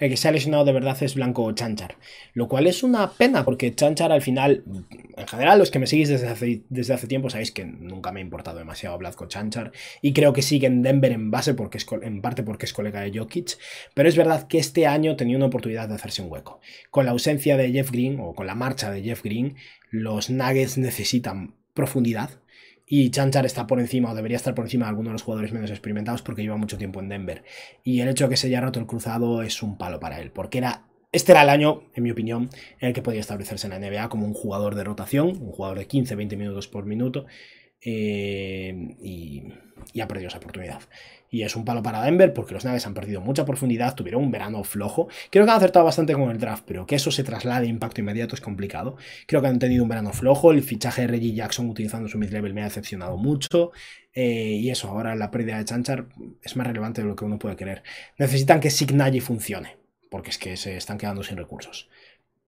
El que se ha lesionado de verdad es Blanco Chanchar, lo cual es una pena porque Chanchar al final, en general los que me seguís desde hace, desde hace tiempo sabéis que nunca me ha importado demasiado Blanco Chanchar y creo que sigue en Denver en, base porque es, en parte porque es colega de Jokic, pero es verdad que este año tenía una oportunidad de hacerse un hueco. Con la ausencia de Jeff Green o con la marcha de Jeff Green, los Nuggets necesitan profundidad y Chanchar está por encima o debería estar por encima de alguno de los jugadores menos experimentados porque lleva mucho tiempo en Denver. Y el hecho de que se haya roto el cruzado es un palo para él, porque era este era el año, en mi opinión, en el que podía establecerse en la NBA como un jugador de rotación, un jugador de 15-20 minutos por minuto. Eh, y ha perdido esa oportunidad. Y es un palo para Denver porque los naves han perdido mucha profundidad, tuvieron un verano flojo. Creo que han acertado bastante con el draft, pero que eso se traslade a impacto inmediato es complicado. Creo que han tenido un verano flojo, el fichaje de Reggie Jackson utilizando su mid-level me ha decepcionado mucho. Eh, y eso, ahora la pérdida de Chanchar es más relevante de lo que uno puede querer. Necesitan que Signagi funcione, porque es que se están quedando sin recursos.